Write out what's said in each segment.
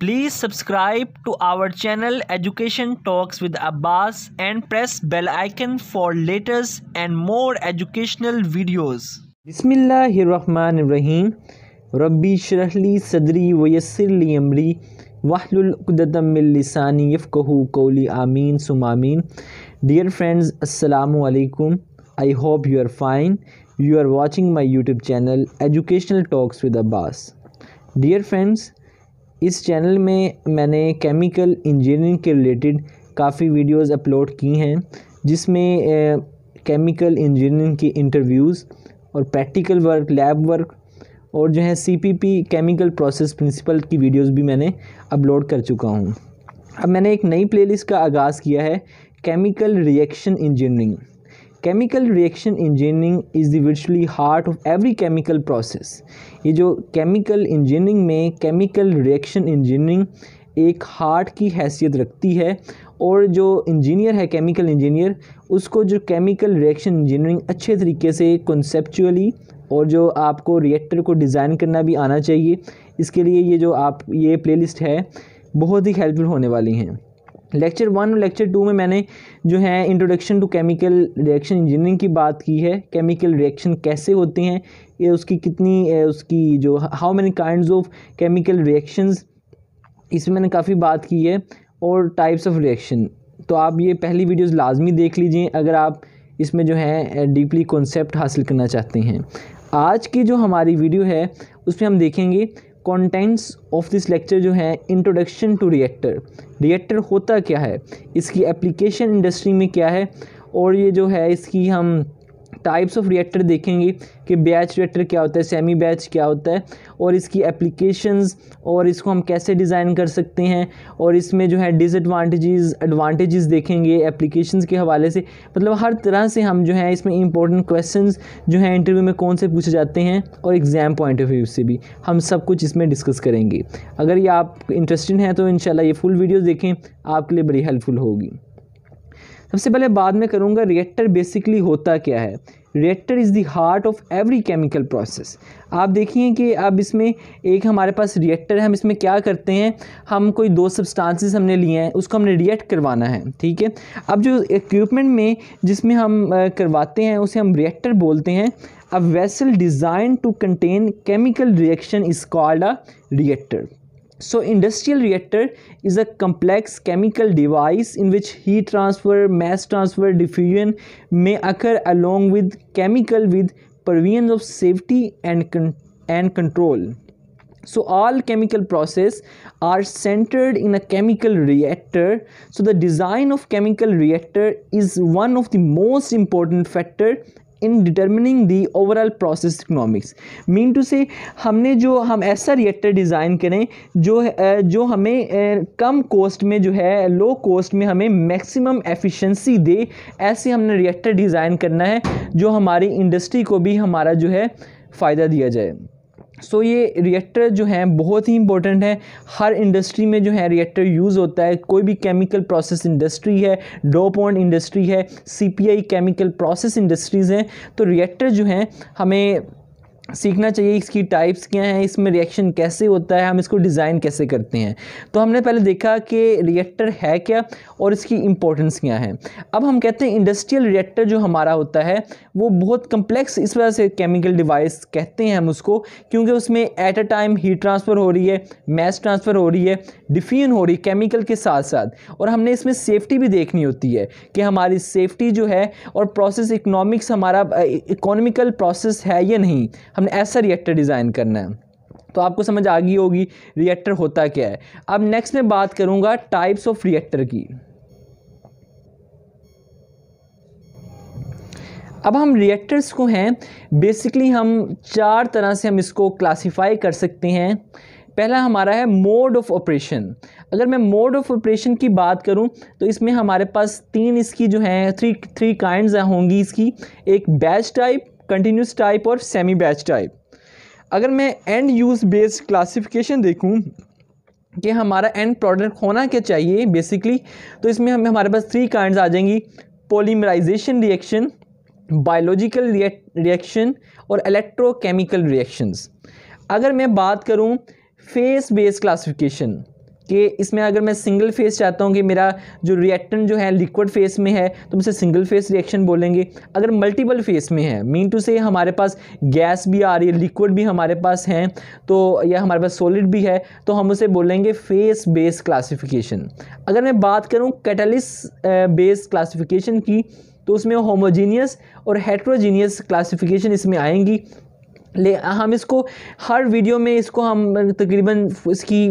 Please subscribe to our channel Education Talks with Abbas and press bell icon for latest and more educational videos. Bismillahirrahmanirrahim. Rabbi shrahli sadri wa yassirli amri wahlul uqdatam min lisani yafqahu qawli amin sumamin. Dear friends, assalamu alaikum. I hope you are fine. You are watching my YouTube channel Educational Talks with Abbas. Dear friends, इस channel में मैंने chemical engineering के related काफ़ी videos upload की हैं जिसमें chemical engineering की interviews और प्रैक्टिकल वर्क लैब वर्क और जो है सीपीपी केमिकल प्रोसेस प्रिंसिपल की वीडियोस भी मैंने अपलोड कर चुका हूँ अब मैंने एक नई प्लेलिस्ट का आगाज़ किया है chemical reaction engineering chemical reaction engineering is the virtually heart of every chemical process ये जो केमिकल इंजीनियरिंग में केमिकल रिएक्शन इंजीनियरिंग एक हार्ट की हैसियत रखती है और जो इंजीनियर है केमिकल इंजीनियर उसको जो केमिकल रिएक्शन इंजीनियरिंग अच्छे तरीके से कॉन्सेपचुअली और जो आपको रिएक्टर को डिज़ाइन करना भी आना चाहिए इसके लिए ये जो आप ये प्लेलिस्ट है बहुत ही हेल्पफुल होने वाली हैं लेक्चर वन और लेक्चर टू में मैंने जो है introduction to chemical reaction engineering की बात की है केमिकल रिएक्शन कैसे होते हैं ये उसकी कितनी उसकी जो how many kind of chemical reactions इसमें मैंने काफ़ी बात की है और टाइप्स ऑफ रिएक्शन तो आप ये पहली वीडियोस लाजमी देख लीजिए अगर आप इसमें जो है डीपली कॉन्सेप्ट हासिल करना चाहते हैं आज की जो हमारी वीडियो है उसमें हम देखेंगे कॉन्टेंट्स ऑफ दिस लेक्चर जो है इंट्रोडक्शन टू रिएक्टर रिएक्टर होता क्या है इसकी एप्लीकेशन इंडस्ट्री में क्या है और ये जो है इसकी हम टाइप्स ऑफ रिएक्टर देखेंगे कि बैच रिएक्टर क्या होता है सेमी बैच क्या होता है और इसकी एप्लीकेशंस और इसको हम कैसे डिज़ाइन कर सकते हैं और इसमें जो है डिसएडवांटेजेस एडवांटेजेस देखेंगे एप्लीकेशंस के हवाले से मतलब हर तरह से हम जो है इसमें इंपॉर्टेंट क्वेश्चन जो है इंटरव्यू में कौन से पूछे जाते हैं और एग्ज़ाम पॉइंट ऑफ व्यू से भी हम सब कुछ इसमें डिस्कस करेंगे अगर ये आप इंटरेस्टेड हैं तो इन ये फुल वीडियो देखें आपके लिए बड़ी हेल्पफुल होगी सबसे पहले बाद में करूँगा रिएक्टर बेसिकली होता क्या है reactor is the heart of every chemical process आप देखिए कि अब इसमें एक हमारे पास रिएक्टर है हम इसमें क्या करते हैं हम कोई दो सब्सटेंसेस हमने लिए हैं उसको हमने रिएक्ट करवाना है ठीक है अब जो इक्विपमेंट में जिसमें हम करवाते हैं उसे हम रिएक्टर बोलते हैं a vessel design to contain chemical reaction is called a reactor So industrial reactor is a complex chemical device in which heat transfer, mass transfer, diffusion may occur along with chemical with provisions of safety and, con and control. So all chemical process are centered in a chemical reactor. So the design of chemical reactor is one of the most important factor in determining the overall process economics mean to say हमने जो हम ऐसा reactor design करें जो जो हमें कम cost में जो है लो कॉस्ट में हमें मैक्सिमम एफिशिएंसी दे ऐसे हमने रिएक्टर डिज़ाइन करना है जो हमारी इंडस्ट्री को भी हमारा जो है फ़ायदा दिया जाए सो so, ये रिएक्टर जो हैं बहुत ही इंपॉर्टेंट हैं हर इंडस्ट्री में जो है रिएक्टर यूज़ होता है कोई भी केमिकल प्रोसेस इंडस्ट्री है डोपोन इंडस्ट्री है सीपीआई केमिकल प्रोसेस इंडस्ट्रीज़ हैं तो रिएक्टर जो हैं हमें सीखना चाहिए इसकी टाइप्स क्या हैं इसमें रिएक्शन कैसे होता है हम इसको डिज़ाइन कैसे करते हैं तो हमने पहले देखा कि रिएक्टर है क्या और इसकी इंपॉर्टेंस क्या है अब हम कहते हैं इंडस्ट्रियल रिएक्टर जो हमारा होता है वो बहुत कम्प्लेक्स इस वजह से केमिकल डिवाइस कहते हैं हम उसको क्योंकि उसमें at a time heat transfer हो रही है मैस ट्रांसफ़र हो रही है डिफ्यून हो रही है केमिकल के साथ साथ और हमने इसमें सेफ्टी भी देखनी होती है कि हमारी सेफ्टी जो है और प्रोसेस इकनॉमिक्स हमारा इकोनॉमिकल प्रोसेस है या नहीं हमने ऐसा रिएक्टर डिज़ाइन करना है तो आपको समझ आ गई होगी रिएक्टर होता क्या है अब नेक्स्ट मैं बात करूँगा टाइप्स ऑफ रिएक्टर की अब हम रिएक्टर्स को हैं बेसिकली हम चार तरह से हम इसको क्लासिफाई कर सकते हैं पहला हमारा है मोड ऑफ ऑपरेशन अगर मैं मोड ऑफ ऑपरेशन की बात करूं तो इसमें हमारे पास तीन इसकी जो हैं थ्री थ्री काइंड होंगी इसकी एक बैच टाइप कंटिन्यूस टाइप और सेमी बैच टाइप अगर मैं एंड यूज़ बेस्ड क्लासिफिकेशन देखूँ कि हमारा एंड प्रोडक्ट होना क्या चाहिए बेसिकली तो इसमें हमें हमारे पास थ्री काइंड आ जाएंगी पोलीमराइजेशन रिएक्शन बायोलॉजिकल रिएक्शन और इलेक्ट्रोकेमिकल रिएक्शंस अगर मैं बात करूं फेस बेस्ड क्लासिफिकेशन कि इसमें अगर मैं सिंगल फेस चाहता हूँ कि मेरा जो रिएक्टेंट जो है लिक्विड फेस में है तो उसे सिंगल फेस रिएक्शन बोलेंगे अगर मल्टीपल फेस में है मीन टू से हमारे पास गैस भी आ रही है लिक्विड भी हमारे पास है तो या हमारे पास सॉलिड भी है तो हम उसे बोलेंगे फेस बेस क्लासिफिकेशन अगर मैं बात करूँ कैटलिस बेस क्लासिफिकेशन की तो उसमें होमोजीनियस और हेट्रोजीनियस क्लासिफिकेशन इसमें आएंगी ले हम इसको हर वीडियो में इसको हम तकरीबन इसकी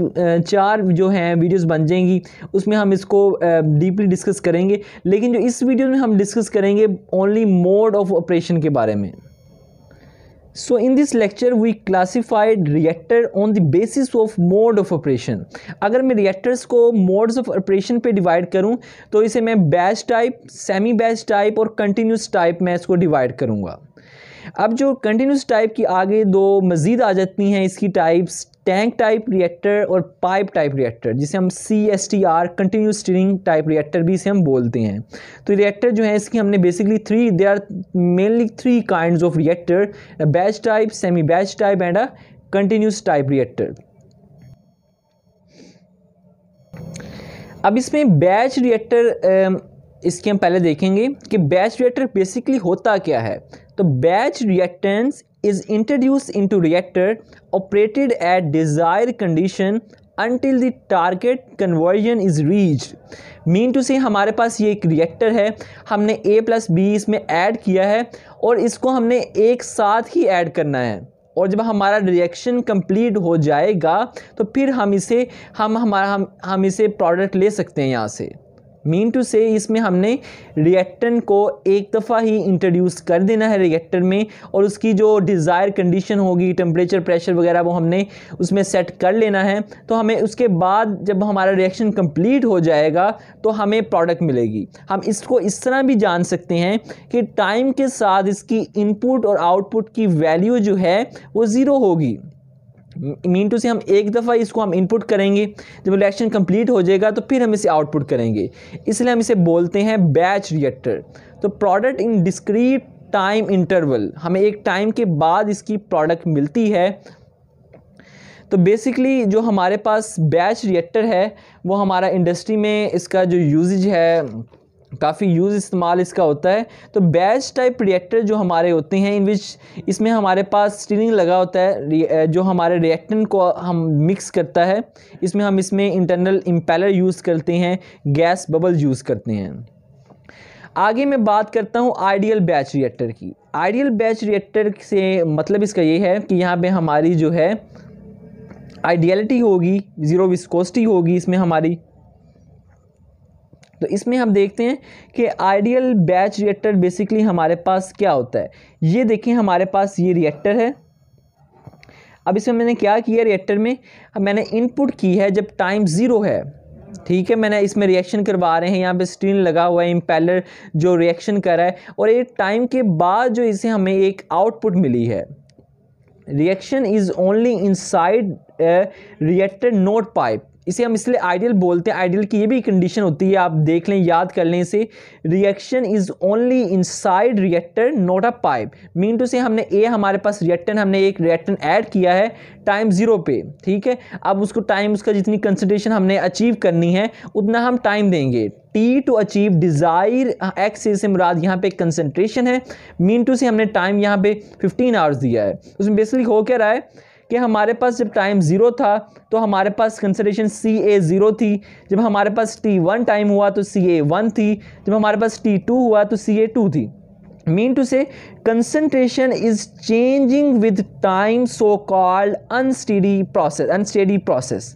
चार जो हैं वीडियोस बन जाएंगी उसमें हम इसको डीपली डिस्कस करेंगे लेकिन जो इस वीडियो में हम डिस्कस करेंगे ओनली मोड ऑफ ऑपरेशन के बारे में so in this lecture we classified reactor on the basis of mode of operation अगर मैं रिएक्टर्स को मोड्स ऑफ ऑपरेशन पे डिवाइड करूँ तो इसे मैं batch type semi batch type और कंटिन्यूस टाइप में इसको डिवाइड करूँगा अब जो कंटिन्यूस टाइप की आगे दो मज़ीद आ जाती हैं इसकी टाइप्स टैंक टाइप रिएक्टर और पाइप टाइप रिएक्टर जिसे हम C S T R continuous stirring type reactor भी इसे हम बोलते हैं तो रिएक्टर जो है इसकी हमने basically three they are mainly three kind of reactor batch type semi batch type and a continuous type reactor अब इसमें बैच रिएक्टर इसके हम पहले देखेंगे कि बैच रिएक्टर बेसिकली होता क्या है तो batch reactants is introduce into reactor operated at desire condition until the target conversion is reach mean to say हमारे पास ये एक रिएक्टर है हमने ए प्लस बी इसमें ऐड किया है और इसको हमने एक साथ ही ऐड करना है और जब हमारा रिएक्शन कंप्लीट हो जाएगा तो फिर हम इसे हम हमारा हम हम इसे प्रोडक्ट ले सकते हैं यहाँ से मीन टू से इसमें हमने रिएक्टन को एक दफ़ा ही इंट्रोड्यूस कर देना है रिएक्टर में और उसकी जो डिज़ायर कंडीशन होगी टेम्परेचर प्रेशर वगैरह वो हमने उसमें सेट कर लेना है तो हमें उसके बाद जब हमारा रिएक्शन कंप्लीट हो जाएगा तो हमें प्रोडक्ट मिलेगी हम इसको इस तरह भी जान सकते हैं कि टाइम के साथ इसकी इनपुट और आउटपुट की वैल्यू जो है वो ज़ीरो होगी मीन टू से हम एक दफ़ा इसको हम इनपुट करेंगे जब रिएक्शन कंप्लीट हो जाएगा तो फिर हम इसे आउटपुट करेंगे इसलिए हम इसे बोलते हैं बैच रिएक्टर तो product in discrete time interval हमें एक टाइम के बाद इसकी प्रोडक्ट मिलती है तो बेसिकली जो हमारे पास बैच रिएक्टर है वो हमारा इंडस्ट्री में इसका जो यूजेज है काफ़ी यूज़ इस्तेमाल इसका होता है तो बैच टाइप रिएक्टर जो हमारे होते हैं इन विच इसमें हमारे पास स्टीरिंग लगा होता है जो हमारे रिएक्टेंट को हम मिक्स करता है इसमें हम इसमें इंटरनल इम्पेलर यूज़ करते हैं गैस बबल यूज़ करते हैं आगे मैं बात करता हूँ आइडियल बैच रिएक्टर की आइडियल बैच रिएक्टर से मतलब इसका ये है कि यहाँ पर हमारी जो है आइडियलिटी होगी ज़ीरो विस्कोसिटी होगी इसमें हमारी तो इसमें हम देखते हैं कि आइडियल बैच रिएक्टर बेसिकली हमारे पास क्या होता है ये देखें हमारे पास ये रिएक्टर है अब इसमें मैंने क्या किया रिएक्टर में अब मैंने इनपुट की है जब टाइम ज़ीरो है ठीक है मैंने इसमें रिएक्शन करवा रहे हैं यहाँ पे स्टीन लगा हुआ है इम्पेलर जो रिएक्शन कर रहा है और एक टाइम के बाद जो इसे हमें एक आउटपुट मिली है reaction is only inside reactor not pipe इसे हम इसलिए आइडियल बोलते हैं आइडियल की ये भी कंडीशन होती है आप देख लें याद कर लें इसे reaction is only inside reactor not a pipe mean to say हमने ए हमारे पास रिएक्टन हमने एक रिएक्टन ऐड किया है टाइम ज़ीरो पे ठीक है अब उसको टाइम उसका जितनी कंसनट्रेशन हमने अचीव करनी है उतना हम टाइम देंगे T to achieve desire X से मुराद यहाँ पे कंसनट्रेशन है मीन टू से हमने टाइम यहाँ पे फिफ्टीन आवर्स दिया है उसमें बेसिकली हो क्या रहा है कि हमारे पास जब टाइम ज़ीरो था तो हमारे पास कंसिडरेशन सी ए ज़ीरो थी जब हमारे पास टी वन टाइम हुआ तो सी ए वन थी जब हमारे पास टी टू हुआ तो सी ए टू थी mean to say concentration is changing with time so called unsteady process unsteady process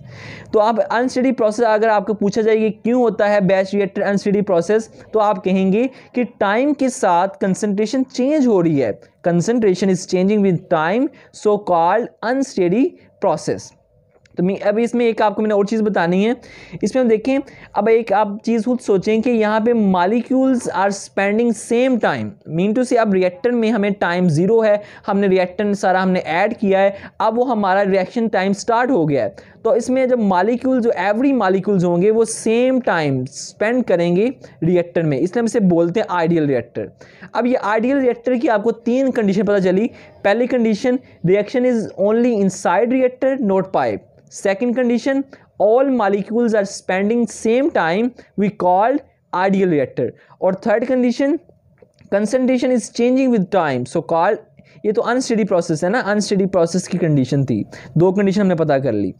तो आप अनस्टडी प्रोसेस अगर आपको पूछा जाए कि क्यों होता है बैच रिएक्टर अनस्टडी प्रोसेस तो आप कहेंगे कि टाइम के साथ कंसंट्रेशन चेंज हो रही है concentration is changing with time so called unsteady process तो मैं अब इसमें एक आपको मैंने और चीज़ बतानी है इसमें हम देखें अब एक आप चीज़ खुद सोचें कि यहाँ पे molecules are spending same time mean to say अब रिएक्टर में हमें टाइम ज़ीरो है हमने रिएक्टर सारा हमने ऐड किया है अब वो हमारा रिएक्शन टाइम स्टार्ट हो गया है तो इसमें जब मालिक्यूल जो एवरी मालिक्यूल्स होंगे वो सेम टाइम स्पेंड करेंगे रिएक्टर में इसलिए हम इसे बोलते हैं आइडियल रिएक्टर अब ये आइडियल रिएक्टर की आपको तीन कंडीशन पता चली पहली condition reaction is only inside reactor not pipe second condition all molecules are spending same time we called ideal reactor or third condition concentration is changing with time so called ये तो unsteady process है ना unsteady process की condition थी दो condition हमने पता कर ली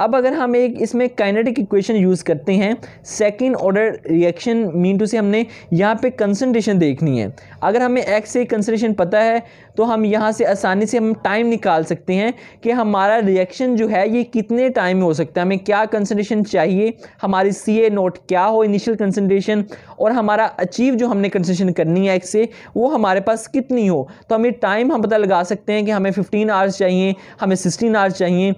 अब अगर हम एक इसमें काइनेटिक इक्वेशन यूज़ करते हैं second order reaction mean to say हमने यहाँ पे कंसनट्रेशन देखनी है अगर हमें एक्स से कंसनट्रेशन पता है तो हम यहाँ से आसानी से हम टाइम निकाल सकते हैं कि हमारा रिएक्शन जो है ये कितने टाइम में हो सकता है हमें क्या कंसनट्रेशन चाहिए हमारी सी ए नोट क्या हो इनिशियल कंसनट्रेशन और हमारा अचीव जो हमने कंसनट्रेशन करनी है एक्स से वो हमारे पास कितनी हो तो हमें टाइम हम पता लगा सकते हैं कि हमें फिफ्टीन आवर्स चाहिए हमें सिक्सटीन आवर्स चाहिए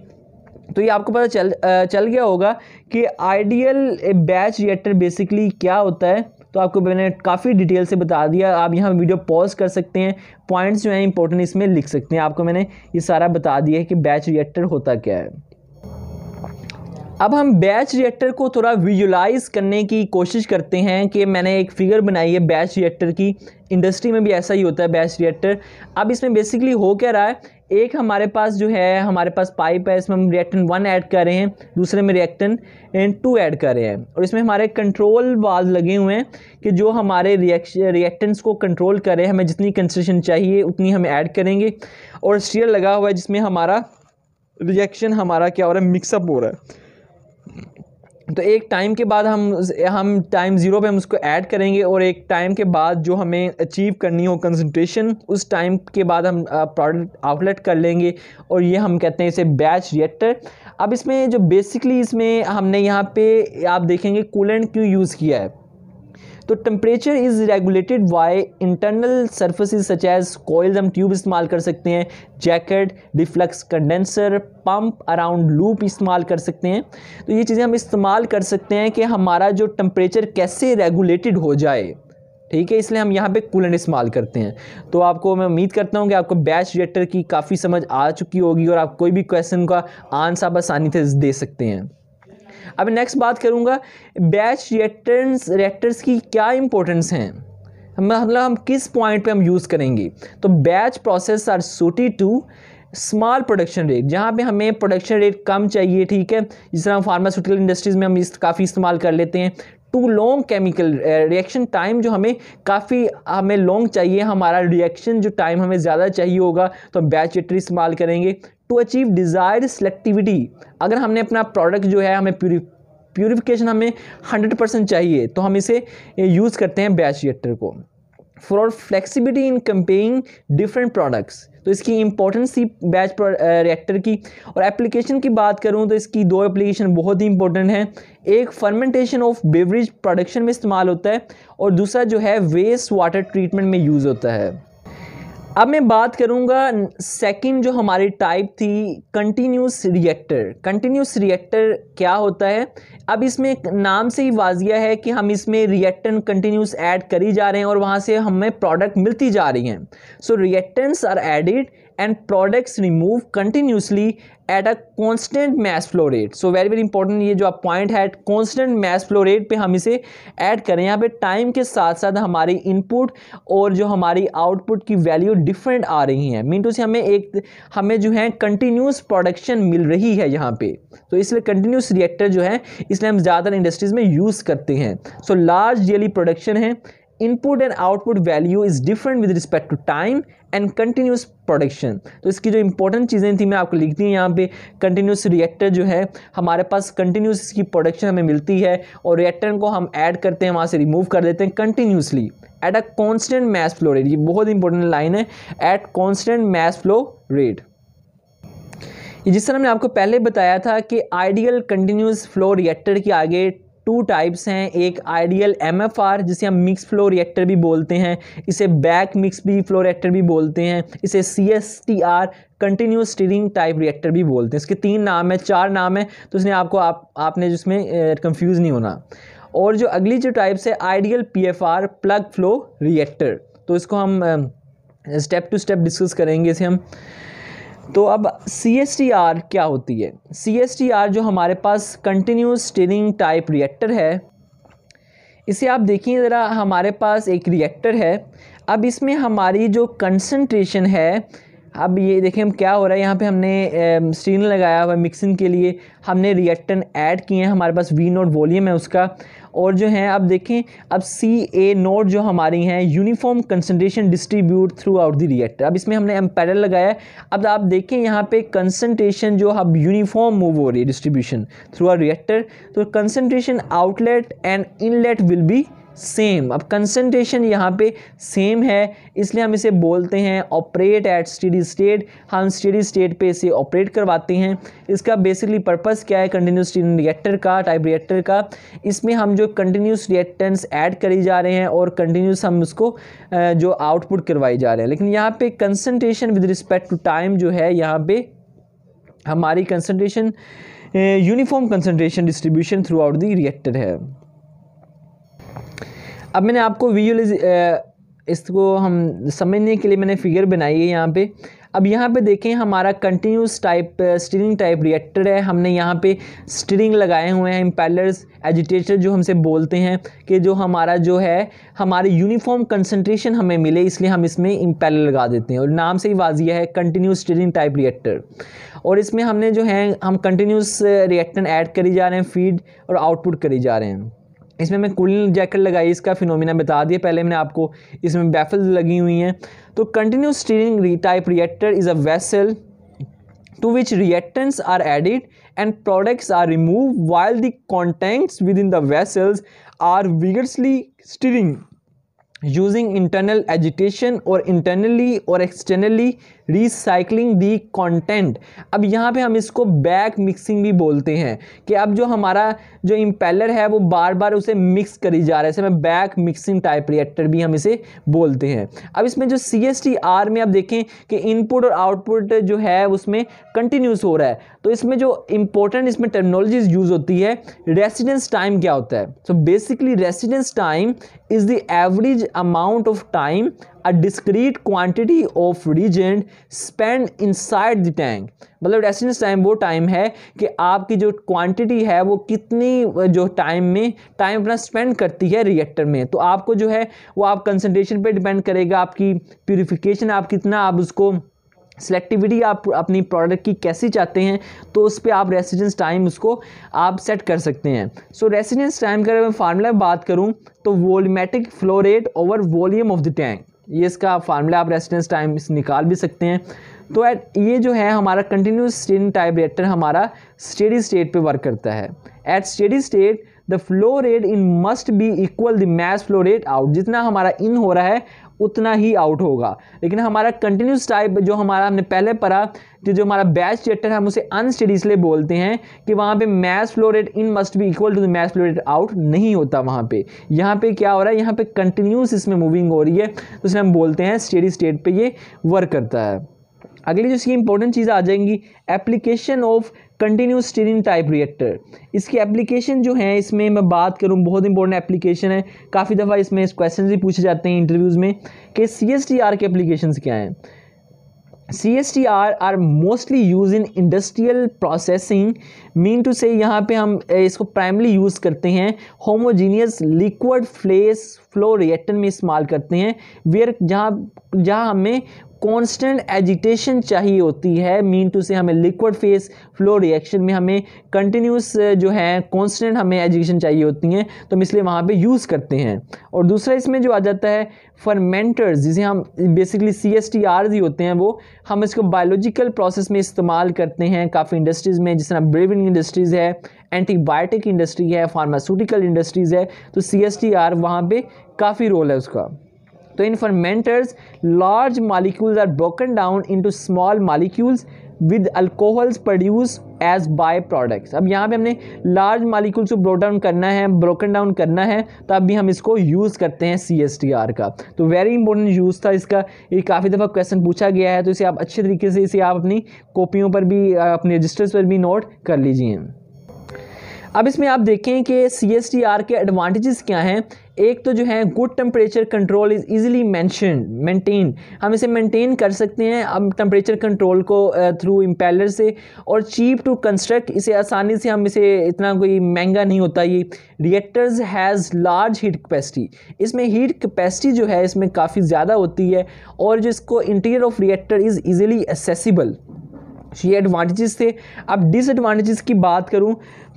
तो ये आपको पता चल चल गया होगा कि आइडियल बैच रिएक्टर बेसिकली क्या होता है तो आपको मैंने काफ़ी डिटेल से बता दिया आप यहाँ वीडियो पॉज कर सकते हैं पॉइंट्स जो हैं इंपॉर्टेंट इसमें लिख सकते हैं आपको मैंने ये सारा बता दिया है कि बैच रिएक्टर होता क्या है अब हम बैच रिएक्टर को थोड़ा विजुलाइज करने की कोशिश करते हैं कि मैंने एक फिगर बनाई है बैच रिएक्टर की इंडस्ट्री में भी ऐसा ही होता है बैच रिएक्टर अब इसमें बेसिकली हो क्या रहा है एक हमारे पास जो है हमारे पास पाइप है इसमें हम रिएक्टन वन ऐड कर रहे हैं दूसरे में रिएक्टन टू ऐड कर रहे हैं और इसमें हमारे कंट्रोल वाल लगे हुए हैं कि जो हमारे रिएक्टेंट्स को कंट्रोल करें हमें जितनी कंसेशन चाहिए उतनी हम ऐड करेंगे और स्टीयर लगा हुआ है जिसमें हमारा रिएक्शन हमारा क्या हो रहा है मिक्सअप हो रहा है तो एक टाइम के बाद हम हम टाइम ज़ीरो पे हम उसको ऐड करेंगे और एक टाइम के बाद जो हमें अचीव करनी हो कंसंट्रेशन उस टाइम के बाद हम प्रोडक्ट आउटलेट कर लेंगे और ये हम कहते हैं इसे बैच रिएक्टर अब इसमें जो बेसिकली इसमें हमने यहाँ पे आप देखेंगे कूलेंट क्यों यूज़ किया है तो temperature is regulated by internal surfaces such as coils हम ट्यूब इस्तेमाल कर सकते हैं jacket reflux condenser pump around loop इस्तेमाल कर सकते हैं तो ये चीज़ें हम इस्तेमाल कर सकते हैं कि हमारा जो टेम्परेचर कैसे रेगुलेटेड हो जाए ठीक है इसलिए हम यहाँ पे कूलेंट इस्तेमाल करते हैं तो आपको मैं उम्मीद करता हूँ कि आपको बैच रिएक्टर की काफ़ी समझ आ चुकी होगी और आप कोई भी क्वेश्चन का आंसर आप आसानी से दे सकते हैं अब नेक्स्ट बात करूँगा बैच रिएक्टर्स रिएक्टर्स की क्या इंपॉर्टेंस हैं मतलब हम किस पॉइंट पे हम यूज़ करेंगे तो batch process are suited to small production rate जहाँ पे हमें प्रोडक्शन रेट कम चाहिए ठीक है जिस तरह फार्मास्यूटिकल इंडस्ट्रीज़ में हम इस काफ़ी इस्तेमाल कर लेते हैं to long chemical reaction time जो हमें काफ़ी हमें लॉन्ग चाहिए हमारा रिएक्शन जो टाइम हमें ज़्यादा चाहिए होगा तो बैच रिएक्टर इस्तेमाल करेंगे टू अचीव डिज़ायर्ड सेलेक्टिविटी अगर हमने अपना प्रोडक्ट जो है हमें प्यूरी प्योरीफिकेशन हमें हंड्रेड परसेंट चाहिए तो हम इसे यूज़ करते हैं बैच रिएक्टर को for flexibility in campaigning different products तो इसकी इंपॉर्टेंस थी बैच रिएक्टर की और एप्लीकेशन की बात करूँ तो इसकी दो एप्लीकेशन बहुत ही इंपॉर्टेंट हैं एक फर्मेंटेशन ऑफ बेवरेज प्रोडक्शन में इस्तेमाल होता है और दूसरा जो है वेस्ट वाटर ट्रीटमेंट में यूज़ होता है अब मैं बात करूंगा सेकंड जो हमारी टाइप थी कंटिन्यूस रिएक्टर कंटिन्यूस रिएक्टर क्या होता है अब इसमें नाम से ही वाजिया है कि हम इसमें रिएक्टन कंटिन्यूस ऐड करी जा रहे हैं और वहाँ से हमें प्रोडक्ट मिलती जा रही हैं so reactants are added and products remove continuously at a constant mass flow rate so very very important ये जो आप पॉइंट है at constant mass flow rate पे हम इसे ऐड करें यहाँ पे टाइम के साथ साथ हमारी इनपुट और जो हमारी आउटपुट की वैल्यू डिफरेंट आ रही हैं मीन टू से हमें एक हमें जो है कंटिन्यूस प्रोडक्शन मिल रही है यहाँ पे तो इसलिए कंटिन्यूस रिएक्टर जो है इसलिए हम ज़्यादातर इंडस्ट्रीज़ में यूज़ करते हैं सो लार्ज डेली प्रोडक्शन है input and output value is different with respect to time and continuous production तो इसकी जो इंपॉर्टेंट चीज़ें थी मैं आपको लिख दी यहाँ पे कंटिन्यूस रिएक्टर जो है हमारे पास कंटिन्यूस इसकी प्रोडक्शन हमें मिलती है और रिएक्टर को हम ऐड करते हैं वहाँ से रिमूव कर देते हैं continuously at a constant mass flow rate ये बहुत इंपॉर्टेंट लाइन है at constant mass flow rate जिस तरह मैंने आपको पहले बताया था कि आइडियल कंटिन्यूस फ्लो रिएक्टर के आगे टू टाइप्स हैं एक आइडियल एमएफआर जिसे हम मिक्स फ्लो रिएक्टर भी बोलते हैं इसे बैक मिक्स भी फ्लो रिएक्टर भी बोलते हैं इसे C S T R continuous stirring type reactor भी बोलते हैं इसके तीन नाम है चार नाम है तो इसने आपको आप आपने जिसमें कंफ्यूज नहीं होना और जो अगली जो टाइप्स है ideal P F R plug flow reactor तो इसको हम स्टेप टू स्टेप डिस्कस करेंगे इसे हम तो अब सी एस टी आर क्या होती है सी एस टी आर जो हमारे पास कंटिन्यूस स्टीरिंग टाइप रिएक्टर है इसे आप देखिए ज़रा हमारे पास एक रिएक्टर है अब इसमें हमारी जो कंसनट्रेशन है अब ये देखें हम क्या हो रहा है यहाँ पे हमने स्टीन लगाया हुआ है मिक्सिंग के लिए हमने रिएक्टन ऐड किए हैं हमारे पास वी नोट वॉल्यूम है उसका और जो हैं अब देखें अब सी ए नोट जो हमारी हैं uniform concentration distribute throughout the reactor अब इसमें हमने एम्पेरल लगाया अब आप देखें यहाँ पे कंसनट्रेशन जो अब यूनिफॉर्म मूव हो रही है डिस्ट्रीब्यूशन थ्रू आउट रिएक्टर तो concentration outlet and inlet will be same अब कंसनट्रेशन यहाँ पे सेम है इसलिए हम इसे बोलते हैं ऑपरेट एट स्टडी स्टेट हम स्टडी स्टेट पे इसे ऑपरेट करवाते हैं इसका बेसिकली पर्पस क्या है कंटिन्यूस रिएक्टर का टाइप रिएक्टर का इसमें हम जो कंटिन्यूस रिएक्टेंस ऐड करी जा रहे हैं और कंटिन्यूस हम उसको जो आउटपुट करवाई जा रहे हैं लेकिन यहाँ पे concentration with respect to time जो है यहाँ पे हमारी concentration uniform concentration distribution throughout the reactor है अब मैंने आपको विजुअलाइज इसको हम समझने के लिए मैंने फिगर बनाई है यहाँ पे अब यहाँ पे देखें हमारा continuous type stirring type reactor है हमने यहाँ पे स्टीरिंग लगाए हुए हैं इम्पेलर्स एजिटेटर जो हमसे बोलते हैं कि जो हमारा जो है हमारे यूनिफॉर्म कंसनट्रेशन हमें मिले इसलिए हम इसमें इम्पेलर लगा देते हैं और नाम से ही वाजिया है कंटिन्यूस स्टीरिंग टाइप रिएक्टर और इसमें हमने जो है हम कंटिन्यूस रिएक्टर ऐड करी जा रहे हैं फीड और आउटपुट करी जा रहे हैं इसमें मैं कूलिंग जैकेट लगाई इसका फिनोमिना बता दिया पहले मैंने आपको इसमें बैफल लगी हुई हैं तो continuous stirring type reactor is a vessel to which reactants are added and products are remove while the contents within the vessels are vigorously stirring using internal agitation और इंटरनली और externally recycling the content अब यहाँ पर हम इसको back mixing भी बोलते हैं कि अब जो हमारा जो इम्पेलर है वो बार बार उसे मिक्स करी जा रहा है ऐसे में बैक मिक्सिंग टाइप रिएक्टर भी हम इसे बोलते हैं अब इसमें जो सी एस टी आर में आप देखें कि इनपुट और आउटपुट जो है उसमें कंटिन्यूस हो रहा है तो इसमें जो इंपॉर्टेंट इसमें टेक्नोलॉजीज यूज होती है रेसिडेंस टाइम क्या होता है so basically residence time is the average amount of time a discrete quantity of reagent spend inside the tank मतलब रेसिडेंस टाइम वो टाइम है कि आपकी जो क्वांटिटी है वो कितनी जो टाइम में टाइम अपना स्पेंड करती है रिएक्टर में तो आपको जो है वो आप कंसनट्रेशन पे डिपेंड करेगा आपकी प्योरीफिकेशन आप कितना आप उसको सेलेक्टिविटी आप अपनी प्रोडक्ट की कैसी चाहते हैं तो उस पर आप रेसिडेंस टाइम उसको आप सेट कर सकते हैं सो रेसिडेंस टाइम का अगर मैं फार्मूला बात करूँ तो volumetric flow rate over volume of the tank ये इसका फार्मूला आप रेसिडेंस टाइम निकाल भी सकते हैं तो एट ये जो है हमारा कंटिन्यूस स्टीन टाइप रिएक्टर हमारा स्टेडी स्टेट पे वर्क करता है at steady state the flow rate in must be equal the mass flow rate out जितना हमारा इन हो रहा है उतना ही आउट होगा लेकिन हमारा कंटिन्यूस टाइप जो हमारा हमने पहले पढ़ा कि जो हमारा बैच चैप्टर है हम उसे अनस्टडी इसलिए बोलते हैं कि वहाँ पे mass flow rate in must be equal to the mass flow rate out नहीं होता वहाँ पे यहाँ पे क्या हो रहा है यहाँ पे कंटिन्यूस इसमें मूविंग हो रही है तो इसलिए हम बोलते हैं स्टडी स्टेट पर ये वर्क करता है अगली जो इसकी इंपॉर्टेंट चीज़ आ जाएंगी application of continuous stirring type reactor इसकी एप्लीकेशन जो है इसमें मैं बात करूँ बहुत इंपॉर्टेंट एप्लीकेशन है काफ़ी दफ़ा इसमें इस क्वेश्चन भी पूछे जाते हैं इंटरव्यूज़ में कि सी एस टी आर के एप्लीकेशन क्या हैं C S T R are mostly use in industrial processing mean to say यहाँ पे हम इसको प्राइमली यूज़ करते हैं homogeneous liquid phase flow reaction में इस्तेमाल करते हैं वेयर जहाँ जहाँ हमें कांस्टेंट एजिटेशन चाहिए होती है मीन टू से हमें लिक्विड फेस फ्लो रिएक्शन में हमें कंटिन्यूस जो है कांस्टेंट हमें एजिटेशन चाहिए होती हैं तो हम इसलिए वहाँ पे यूज़ करते हैं और दूसरा इसमें जो आ जाता है फर्मेंटर्स जिसे हम basically C S T R ही होते हैं वो हम इसको बायोलॉजिकल प्रोसेस में इस्तेमाल करते हैं काफ़ी इंडस्ट्रीज़ में जिस तरह ब्रेविंग इंडस्ट्रीज़ है एंटीबायोटिक इंडस्ट्री है फार्मास्यूटिकल इंडस्ट्रीज़ है तो सी एस टी आर वहाँ पर काफ़ी रोल है उसका तो in fermenters large molecules are broken down into small molecules with alcohols produce as by products अब यहाँ पे हमने लार्ज मालिक्यूल्स को ब्रो डाउन करना है ब्रोकन डाउन करना है तब भी हम इसको यूज़ करते हैं सी एस टी आर का तो वेरी इंपॉर्टेंट यूज़ था इसका ये काफ़ी दफ़ा क्वेश्चन पूछा गया है तो इसे आप अच्छे तरीके से इसे आप अपनी कॉपियों पर भी अपने रजिस्टर्स पर भी नोट कर लीजिए अब इसमें आप देखें कि सी एस टी आर के एडवांटेजेस क्या हैं एक तो जो है good temperature control is easily mention maintain हम इसे मेंटेन कर सकते हैं अब टेम्परेचर कंट्रोल को थ्रू इम्पेलर से और चीप टू कंस्ट्रक्ट इसे आसानी से हम इसे इतना कोई महंगा नहीं होता ये reactors has large heat capacity इसमें हीट कैपेसिटी जो है इसमें काफ़ी ज़्यादा होती है और जिसको interior of reactor is easily accessible ये एडवांटेजेस थे अब डिसएडवांटेजेस की बात करूं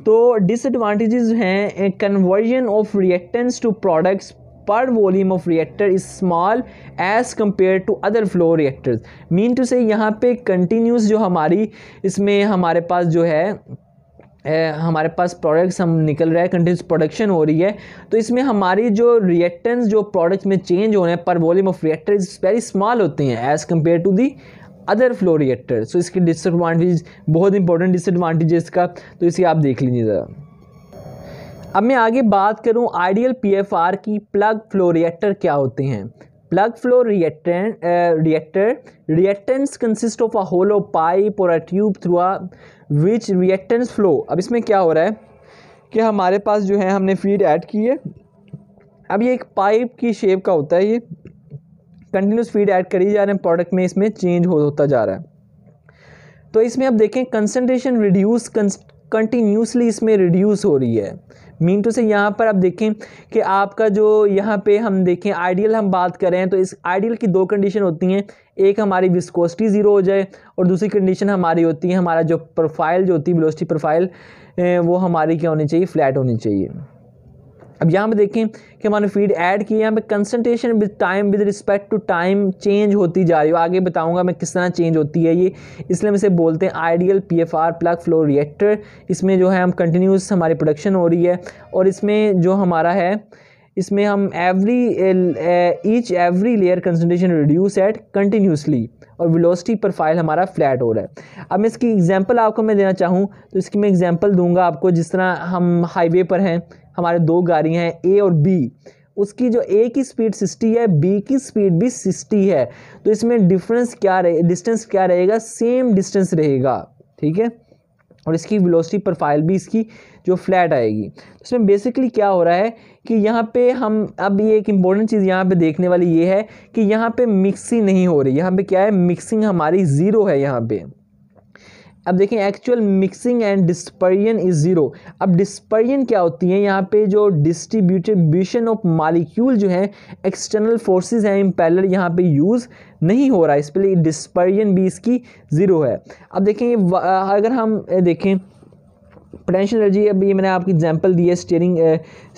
तो डिसएडवांटेजेस हैं conversion of reactants to products per volume of reactor is small as compare to other flow reactors mean to say यहाँ पे कंटिन्यूस जो हमारी इसमें हमारे पास जो है हमारे पास प्रोडक्ट्स हम निकल रहे हैं कंटिन्यूस प्रोडक्शन हो रही है तो इसमें हमारी जो रिएक्टेंस जो प्रोडक्ट्स में चेंज हो रहे हैं per volume of reactor is very small होती हैं as compare to the other flow reactor so इसके डिसएडवांटेज बहुत इंपॉर्टेंट डिसएडवांटेजेस का तो इसे आप देख लीजिए ज़रा अब मैं आगे बात करूँ आइडियल पीएफआर की प्लग फ्लो रिएक्टर क्या होते हैं plug flow reactor reactor reactants consist of a hollow pipe और a tube through uh which reactants flow अब इसमें क्या हो रहा है कि हमारे पास जो है हमने फीड ऐड की है अब ये एक पाइप की शेप का होता है ये कंटिन्यूस फीड ऐड करी जा रहे हैं प्रोडक्ट में इसमें चेंज हो, होता जा रहा है तो इसमें अब देखें कंसनट्रेशन रिड्यूस कंटिन्यूसली इसमें रिड्यूस हो रही है मीन टू से यहाँ पर आप देखें कि आपका जो यहाँ पे हम देखें आइडियल हम बात कर रहे हैं तो इस आइडियल की दो कंडीशन होती हैं एक हमारी विस्कोसिटी ज़ीरो हो जाए और दूसरी कंडीशन हमारी होती है हमारा जो प्रोफाइल जो होती है बिलोस्टी प्रोफाइल वो हमारी क्या होनी चाहिए फ्लैट होनी चाहिए अब यहाँ पे देखें कि हमारे फीड ऐड की यहाँ पे concentration with time with respect to time change होती जा रही है आगे बताऊँगा मैं किस तरह चेंज होती है ये इसलिए हम इसे बोलते हैं ideal P F R plug flow reactor इसमें जो है हम कंटिन्यूस हमारी प्रोडक्शन हो रही है और इसमें जो हमारा है इसमें हम every each every layer concentration reduce at continuously और वेलोसिटी प्रोफाइल हमारा फ्लैट हो रहा है अब मैं इसकी एग्जांपल आपको मैं देना चाहूँ तो इसकी मैं एग्जांपल दूंगा आपको जिस तरह हम हाईवे पर हैं हमारे दो गाड़ियाँ हैं ए और बी उसकी जो ए की स्पीड सिक्सटी है बी की स्पीड भी सिक्सटी है तो इसमें डिफरेंस क्या रहे डिस्टेंस क्या रहेगा सेम डिस्टेंस रहेगा ठीक है और इसकी वेलोसिटी प्रोफाइल भी इसकी जो फ्लैट आएगी तो इसमें बेसिकली क्या हो रहा है कि यहाँ पे हम अब ये एक इम्पॉर्टेंट चीज़ यहाँ पे देखने वाली ये है कि यहाँ पे मिक्सिंग नहीं हो रही यहाँ पे क्या है मिक्सिंग हमारी ज़ीरो है यहाँ पे अब देखें actual mixing and dispersion is zero अब डिस्पर्यन क्या होती है यहाँ पे जो डिस्ट्रीब्यूटेब्यूशन ऑफ मालिक्यूल जो है एक्सटर्नल फोर्सेस हैं इम्पेलर यहाँ पे यूज़ नहीं हो रहा है इस पर भी इसकी ज़ीरो है अब देखें अगर हम देखें पोटेंशियल एनर्जी अब ये मैंने आपकी एग्जांपल दी है स्टेयरिंग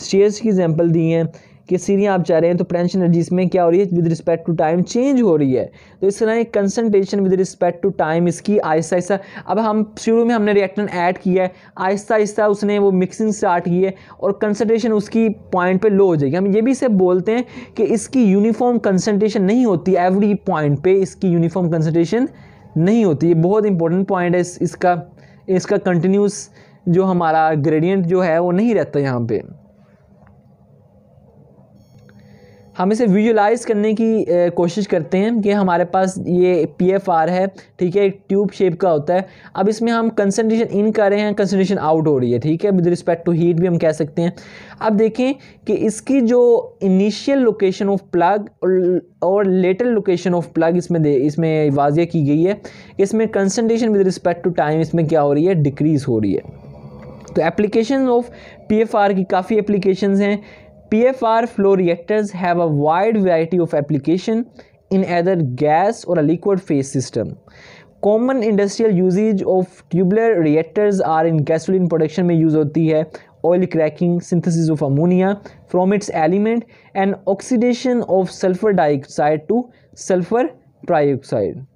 स्टेयर्स की एग्जांपल दी है कि सीढ़ियाँ आप चाह रहे हैं तो पोटेंशियल एनर्जी इसमें क्या हो रही है with respect to time change हो रही है तो इस तरह एक concentration with respect to time इसकी आहिस्ता आहिस्ता अब हम शुरू में हमने रिएक्टन ऐड किया है आहिस्ता आहिस्ता उसने वो मिक्सिंग स्टार्ट की है और कंसनट्रेशन उसकी पॉइंट पर लो हो जाएगी हम ये भी सब बोलते हैं कि इसकी यूनिफॉर्म कंसनट्रेशन नहीं होती एवरी पॉइंट पर इसकी यूनिफॉर्म कंसनट्रेशन नहीं होती ये बहुत इंपॉर्टेंट पॉइंट है इस, इसका इसका कंटिन्यूस जो हमारा ग्रेडियंट जो है वो नहीं रहता यहाँ पर हम इसे विजुलाइज़ करने की कोशिश करते हैं कि हमारे पास ये पी एफ आर है ठीक है एक ट्यूब शेप का होता है अब इसमें हम कंसनट्रेशन इन कर रहे हैं कंसनट्रेशन आउट हो रही है ठीक है विद रिस्पेक्ट टू हीट भी हम कह सकते हैं अब देखें कि इसकी जो इनिशियल लोकेशन ऑफ प्लग और लेटर लोकेशन ऑफ प्लग इसमें दे इसमें वाजिया की गई है इसमें concentration with respect to time इसमें क्या हो रही है डिक्रीज़ हो रही है तो application of P F R की काफ़ी एप्लीकेशन हैं PFR flow reactors have a wide variety of application in either gas or a liquid phase system. Common industrial usage of tubular reactors are in gasoline production may use hoti hai, oil cracking, synthesis of ammonia from its element and oxidation of sulfur dioxide to sulfur trioxide.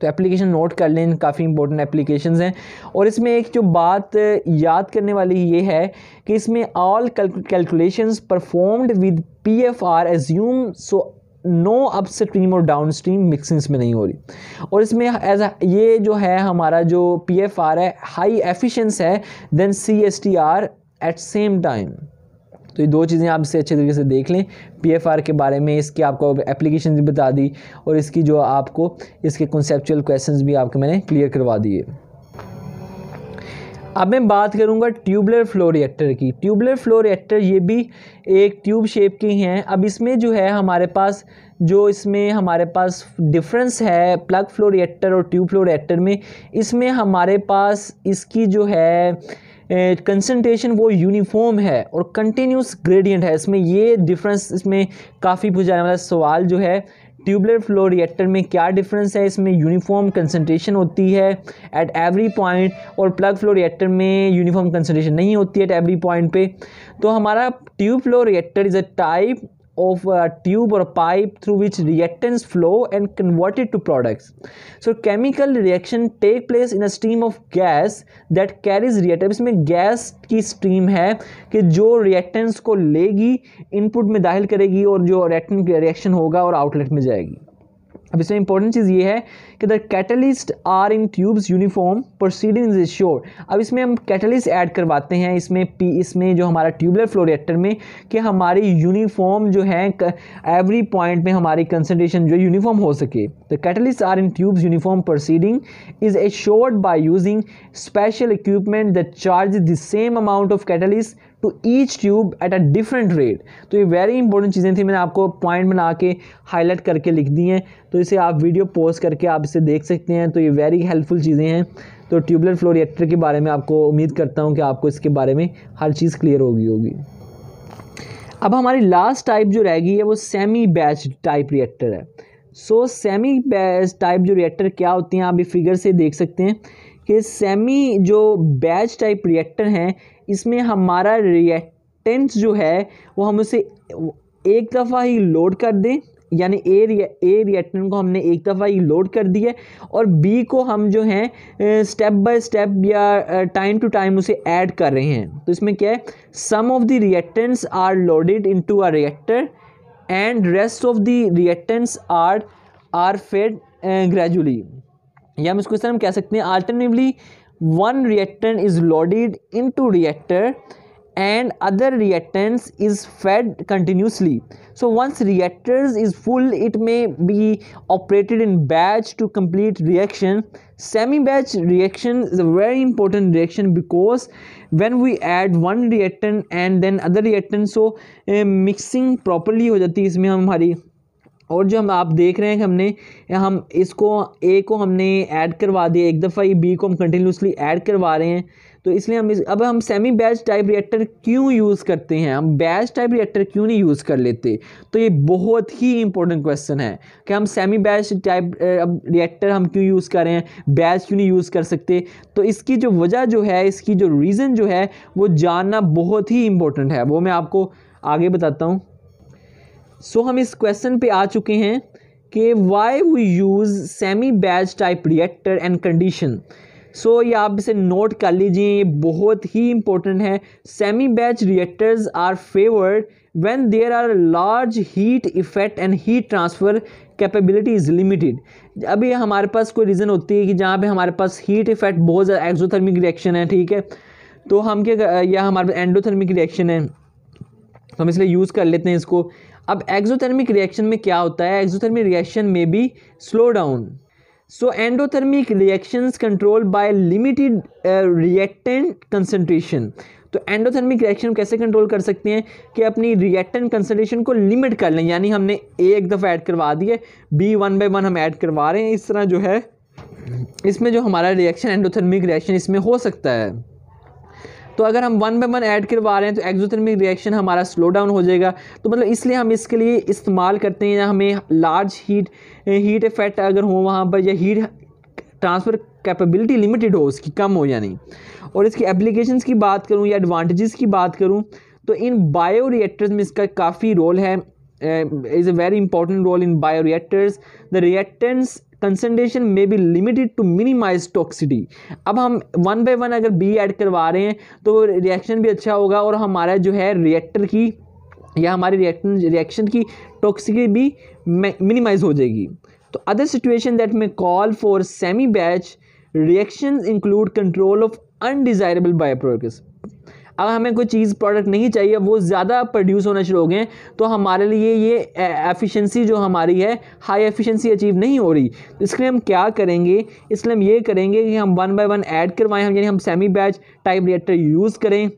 तो application note कर लें काफ़ी important application हैं और इसमें एक जो बात याद करने वाली ये है कि इसमें all calculations performed with P F R assume so no up stream और डाउन स्ट्रीम मिक्सिंग्स में नहीं हो रही और इसमें एज ये जो है हमारा जो पी एफ आर है हाई एफिशेंस है then C S T R at same time तो ये दो चीज़ें आप इसे अच्छे तरीके से देख लें पी के बारे में इसकी आपको एप्लीकेशन भी बता दी और इसकी जो आपको इसके कंसेप्चुअल क्वेश्चन भी आपके मैंने क्लियर करवा दिए अब मैं बात करूंगा ट्यूबलर फ्लो रिएक्टर की ट्यूबलर फ्लो रिएक्टर ये भी एक ट्यूब शेप के हैं अब इसमें जो है हमारे पास जो इसमें हमारे पास डिफरेंस है प्लग फ्लो रिएक्टर और ट्यूब फ्लो रिएक्टर में इसमें हमारे पास इसकी जो है कंसनट्रेशन वो यूनिफॉर्म है और कंटिन्यूस ग्रेडियंट है इसमें ये डिफरेंस इसमें काफ़ी पूछा जाने वाला सवाल जो है ट्यूबलर फ्लो रिएक्टर में क्या डिफरेंस है इसमें यूनिफॉर्म कंसनट्रेशन होती है एट एवरी पॉइंट और प्लग फ्लो रिएक्टर में यूनिफॉर्म कंसनट्रेशन नहीं होती है एट एवरी पॉइंट पे तो हमारा tube flow reactor is a type of a tube or a pipe through which reactants flow and converted to products. So chemical reaction take place in a stream of gas that carries reactant. इसमें gas की stream है कि जो reactants को लेगी input में दाखिल करेगी और जो रिएक्टेंट रिएक्शन होगा और आउटलेट में जाएगी अब इसमें इंपॉर्टेंट चीज़ ये है कि the catalyst are in tubes uniform proceeding is sure अब इसमें हम कैटलिस्ट ऐड करवाते हैं इसमें पी इसमें जो हमारा ट्यूबलर फ्लो रिएक्टर में कि हमारी यूनिफॉर्म जो है एवरी पॉइंट में हमारी कंसनट्रेशन जो यूनिफॉर्म हो सके the catalyst are in tubes uniform proceeding is assured by using special equipment the charge the same amount of catalyst to each tube at a different rate तो ये very important चीज़ें थी मैंने आपको point बना के हाईलाइट करके लिख दी हैं तो इसे आप वीडियो पोस्ट करके आप इसे देख सकते हैं तो ये वेरी हेल्पफुल चीज़ें हैं तो ट्यूबलेट फ्लो रिएक्टर के बारे में आपको उम्मीद करता हूँ कि आपको इसके बारे में हर चीज़ क्लियर होगी होगी अब हमारी लास्ट टाइप जो रहेगी है वो सेमी बैच टाइप रिएक्टर है सो सेमी बैच टाइप जो रिएक्टर क्या होते हैं आप ये फिगर से देख सकते हैं कि सेमी जो बैच टाइप रिएक्टर हैं इसमें हमारा रिएक्टेंट्स जो है वो हम उसे एक दफ़ा ही लोड कर दें यानी ए रिया ए रिएक्टेंट को हमने एक दफ़ा ही लोड कर दिया और बी को हम जो हैं स्टेप बाय स्टेप या टाइम टू टाइम उसे ऐड कर रहे हैं तो इसमें क्या है some of the reactants are loaded into a reactor and rest of the reactants are are fed gradually या हम इसको इस तरह हम कह सकते हैं आल्टरनेटिवली one reactant is loaded into reactor and other reactants is fed continuously so once reactors is full it may be operated in batch to complete reaction semi batch reaction is a very important reaction because when we add one reactant and then other reactant so uh, mixing properly ho jati hai isme hamari और जो हम आप देख रहे हैं कि हमने हम इसको ए को हमने ऐड करवा दिया एक दफ़ा ये बी को हम कंटिन्यूसली ऐड करवा रहे हैं तो इसलिए हम इस अब हम सेमी बैच टाइप रिएक्टर क्यों यूज़ करते हैं हम बैच टाइप रिएक्टर क्यों नहीं यूज़ कर लेते तो ये बहुत ही इंपॉर्टेंट क्वेश्चन है कि हम सेमी बैच टाइप अब रिएक्टर हम क्यों यूज़ कर रहे हैं बैच क्यों नहीं यूज़ कर सकते तो इसकी जो वजह जो है इसकी जो रीज़न जो है वो जानना बहुत ही इंपॉर्टेंट है वो मैं आपको आगे बताता हूँ सो so, हम इस क्वेश्चन पे आ चुके हैं कि why we use semi batch type reactor and condition so ये आप इसे नोट कर लीजिए ये बहुत ही इंपॉर्टेंट है semi batch reactors are favoured when there are large heat effect and heat transfer capability is limited अभी हमारे पास कोई रीज़न होती है कि जहाँ पे हमारे पास हीट इफेक्ट बहुत ज़्यादा एक्जोथर्मिक रिएक्शन है ठीक है तो हम क्या या हमारे पास एंडोथर्मिक रिएक्शन है तो हम इसलिए यूज़ कर लेते हैं इसको अब एक्जोथर्मिक रिएक्शन में क्या होता है एक्जोथर्मिक रिएक्शन में भी slow down so endothermic reactions control by limited reactant concentration तो एंडोथर्मिक रिएक्शन कैसे कंट्रोल कर सकते हैं कि अपनी रिएक्टेंट कंसनट्रेशन को लिमिट कर लें यानी हमने ए एक दफ़ा ऐड करवा दिए बी वन बाई वन हम ऐड करवा रहे हैं इस तरह जो है इसमें जो हमारा रिएक्शन एंडोथर्मिक रिएक्शन इसमें हो सकता है तो अगर हम वन बाई वन ऐड करवा रहे हैं तो एक्जोथर्मिक रिएक्शन हमारा स्लो डाउन हो जाएगा तो मतलब इसलिए हम इसके लिए इस्तेमाल करते हैं या हमें लार्ज हीट हीट इफेक्ट अगर हो वहाँ पर या हीट ट्रांसफ़र कैपेबिलिटी लिमिटेड हो उसकी कम हो या नहीं और इसकी एप्लीकेशन की बात करूँ या एडवांटेजेस की बात करूँ तो इन बायो रिएक्टर्स में इसका काफ़ी रोल है is a very important role in bioreactors the reactants concentration में be limited to minimise toxicity अब हम वन बाय वन अगर बी ऐड करवा रहे हैं तो रिएक्शन भी अच्छा होगा और हमारा जो है रिएक्टर की या हमारे रिएक्शन रिएक्शन की टॉक्सिटी भी मिनिमाइज हो जाएगी तो अदर सिचुएशन दैट में call for semi batch reaction include control of undesirable byproducts अगर हमें कोई चीज़ प्रोडक्ट नहीं चाहिए वो ज़्यादा प्रोड्यूस होना शुरू हो गए तो हमारे लिए ये एफिशिएंसी जो हमारी है हाई एफिशिएंसी अचीव नहीं हो रही तो इसके लिए हम क्या करेंगे इसलिए हम ये करेंगे कि हम वन बाय वन ऐड करवाएं हम यानी हम semi batch type reactor use करें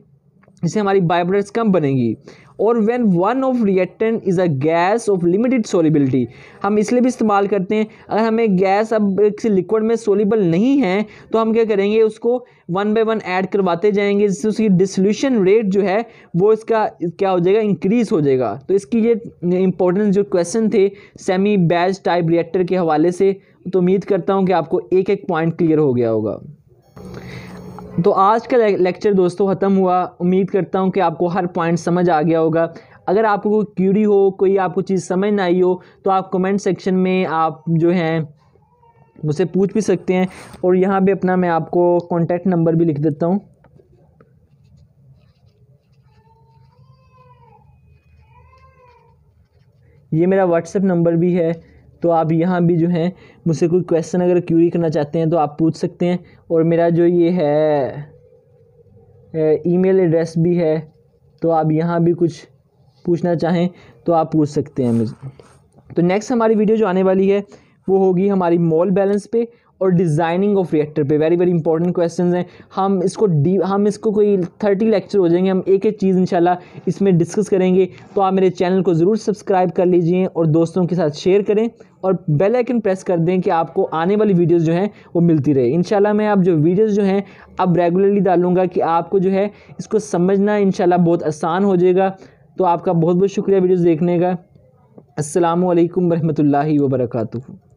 इससे हमारी बायोप्रोडक्ट्स कम बनेगी और when one of reactant is a gas of limited solubility हम इसलिए भी इस्तेमाल करते हैं अगर हमें गैस अब किसी लिक्विड में सोलिबल नहीं है तो हम क्या करेंगे उसको वन बाय वन ऐड करवाते जाएंगे जिससे उसकी डिसोल्यूशन रेट जो है वो इसका क्या हो जाएगा इंक्रीज़ हो जाएगा तो इसकी ये इंपॉर्टेंस जो क्वेश्चन थे सेमी बैच टाइप रिएक्टर के हवाले से तो उम्मीद करता हूँ कि आपको एक एक पॉइंट क्लियर हो गया होगा तो आज का लेक्चर दोस्तों ख़त्म हुआ उम्मीद करता हूँ कि आपको हर पॉइंट समझ आ गया होगा अगर आपको कोई क्यूरी हो कोई आपको चीज़ समझ ना आई हो तो आप कमेंट सेक्शन में आप जो हैं मुझसे पूछ भी सकते हैं और यहाँ भी अपना मैं आपको कॉन्टैक्ट नंबर भी लिख देता हूँ ये मेरा व्हाट्सएप नंबर भी है तो आप यहाँ भी जो है मुझसे कोई क्वेश्चन अगर क्यूरी करना चाहते हैं तो आप पूछ सकते हैं और मेरा जो ये है ईमेल एड्रेस भी है तो आप यहाँ भी कुछ पूछना चाहें तो आप पूछ सकते हैं मुझे तो नेक्स्ट हमारी वीडियो जो आने वाली है वो होगी हमारी मॉल बैलेंस पे और डिज़ाइनिंग ऑफ रिएक्टर पे वेरी वेरी इंपॉर्टेंट क्वेश्चन हैं हम इसको डी हम इसको कोई थर्टी लेक्चर हो जाएंगे हम एक एक चीज़ इंशाल्लाह इसमें डिस्कस करेंगे तो आप मेरे चैनल को ज़रूर सब्सक्राइब कर लीजिए और दोस्तों के साथ शेयर करें और बेल आइकन प्रेस कर दें कि आपको आने वाली वीडियोस जो हैं वो मिलती रहे इंशाल्लाह मैं आप जो वीडियोस जो हैं अब रेगुलरली डालूंगा कि आपको जो है इसको समझना इंशाल्लाह बहुत आसान हो जाएगा तो आपका बहुत बहुत शुक्रिया वीडियोस देखने का असलकम वरहमल वर्का